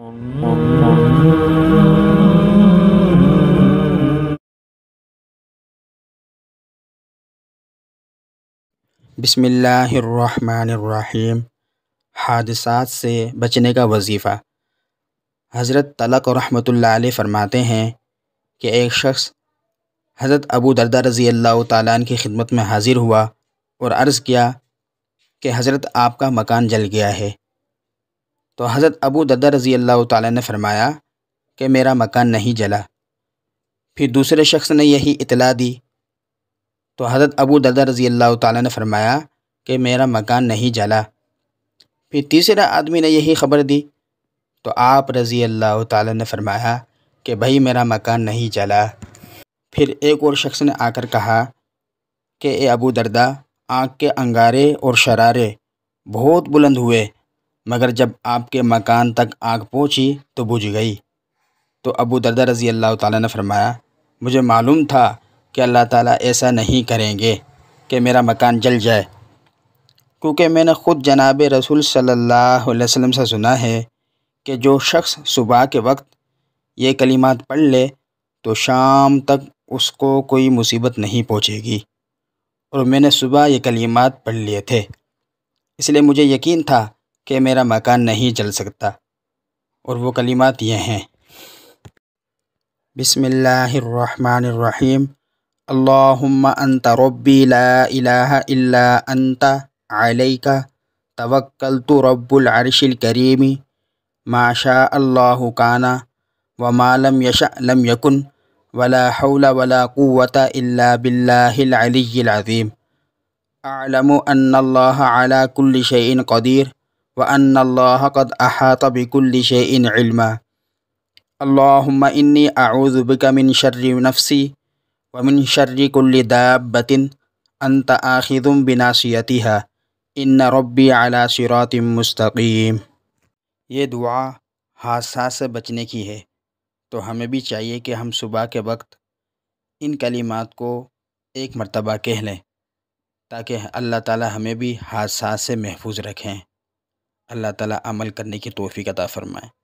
بسم اللہ الرحمن الرحیم حادثات سے بچنے کا وظیفہ حضرت طلق و رحمۃ اللہ علیہ فرماتے ہیں کہ ایک شخص حضرت ابو دردہ رضی اللہ تعالیٰ عنہ کی خدمت میں حاضر ہوا اور عرض کیا کہ حضرت آپ کا مکان جل گیا ہے تو حضرت ابو ددر رضی اللہ تعالیٰ نے فرمایا کہ میرا مکان نہیں جلا پھر دوسرے شخص نے یہی اطلاع دی تو حضرت ابو ددر رضی اللہ تعالیٰ نے فرمایا کہ میرا مکان نہیں جلا پھر تیسرا آدمی نے یہی خبر دی تو آپ رضی اللہ تعالیٰ نے فرمایا کہ بھائی میرا مکان نہیں جلا پھر ایک اور شخص نے آ کر کہا کہ اے ابو دردا آنکھ کے انگارے اور شرارے بہت بلند ہوئے مگر جب آپ کے مکان تک آگ پہنچی تو بجھ گئی تو ابو دردہ رضی اللہ تعالیٰ نے فرمایا مجھے معلوم تھا کہ اللہ تعالیٰ ایسا نہیں کریں گے کہ میرا مکان جل جائے کیونکہ میں نے خود جناب رسول صلی اللہ علیہ وسلم سے سنا ہے کہ جو شخص صبح کے وقت یہ کلمات پڑھ لے تو شام تک اس کو کوئی مصیبت نہیں پہنچے گی اور میں نے صبح یہ کلمات پڑھ لیے تھے اس لیے مجھے یقین تھا کہ میرا مکان نہیں چل سکتا اور وہ کلمات یہ ہیں بسم اللہ الرحمن الرحیم اللہم انت ربی لا الہ الا انت علیکہ توکلت رب العرش الکریم ما شاء اللہ کانا وما لم يش لم يكن ولا حول ولا قوت الا باللہ العلی العظیم اعلم ان اللہ کل شئین قدیر وأن الله قد أحاط بكل شيء ان اللهم إني نفسی و من شر کل آخذ بطنطم ان ربی ربى صراط مستقيم یہ دعا حادثہ سے بچنے کی ہے تو ہمیں بھی چاہیے کہ ہم صبح کے وقت ان کلمات کو ایک مرتبہ کہہ لیں تاکہ اللہ تعالی ہمیں بھی حادثات سے محفوظ رکھیں اللہ تعالیٰ عمل کرنے کی توفیق عطا فرمائے فرمائیں